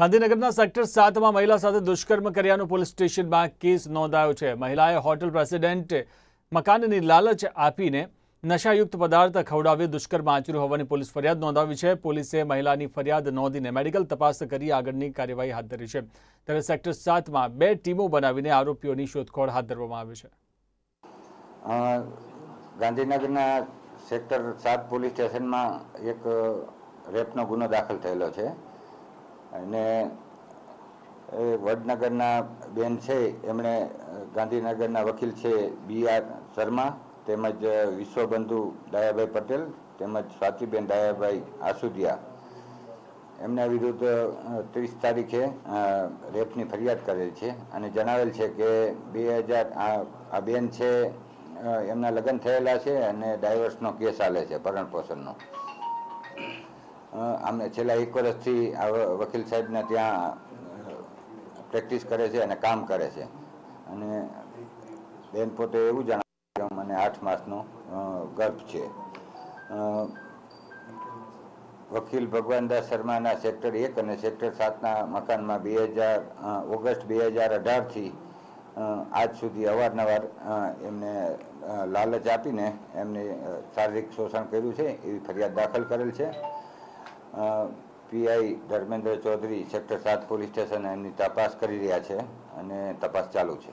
ગાંધીનગરના સેક્ટર સાતમાં મહિલા સાથે દુષ્કર્મ કર્યાનો પોલીસ સ્ટેશનમાં કેસ નોંધાયો છે મહિલાએ હોટલ પ્રેસિડેન્ટ મકાનની લાલચ આપીને નશાયુક્ત પદાર્થ ખવડાવી દુષ્કર્મ આચર્યું હોવાની પોલીસ ફરિયાદ નોંધાવી છે પોલીસે મહિલાની ફરિયાદ નોંધીને મેડિકલ તપાસ કરી આગળની કાર્યવાહી હાથ ધરી છે ત્યારે સેક્ટર સાતમાં બે ટીમો બનાવીને આરોપીઓની શોધખોળ હાથ ધરવામાં આવી છે ગાંધીનગરના સેક્ટર સાત પોલીસ સ્ટેશનમાં એક રેપનો ગુનો દાખલ થયેલો છે અને એ વડનગરના બેન છે એમણે ગાંધીનગરના વકીલ છે બી આર શર્મા તેમજ વિશ્વબંધુ દયાભાઈ પટેલ તેમજ સ્વાતિબેન દયાભાઈ આસુદિયા એમના વિરુદ્ધ ત્રીસ તારીખે રેપની ફરિયાદ કરેલ છે અને જણાવેલ છે કે બે હજાર આ બેન છે એમના લગ્ન થયેલા છે અને ડાયવર્સનો કેસ ચાલે છે ભરણ પોષણનો આમને છેલ્લા એક વર્ષથી આ વકીલ સાહેબના ત્યાં પ્રેક્ટિસ કરે છે અને કામ કરે છે અને બેન પોતે એવું જણાવ્યું કે મને આઠ માસનો ગર્ભ છે વકીલ ભગવાનદાસ શર્માના સેક્ટર એક અને સેક્ટર સાતના મકાનમાં બે હજાર ઓગસ્ટ બે હજાર અઢારથી આજ સુધી અવારનવાર એમને લાલચ આપીને એમને શારીરિક શોષણ કર્યું છે એવી ફરિયાદ દાખલ કરેલ છે પીઆઈ ધર્મેન્દ્ર ચૌધરી સેક્ટર સાત પોલીસ સ્ટેશન એમની તપાસ કરી રહ્યા છે અને તપાસ ચાલુ છે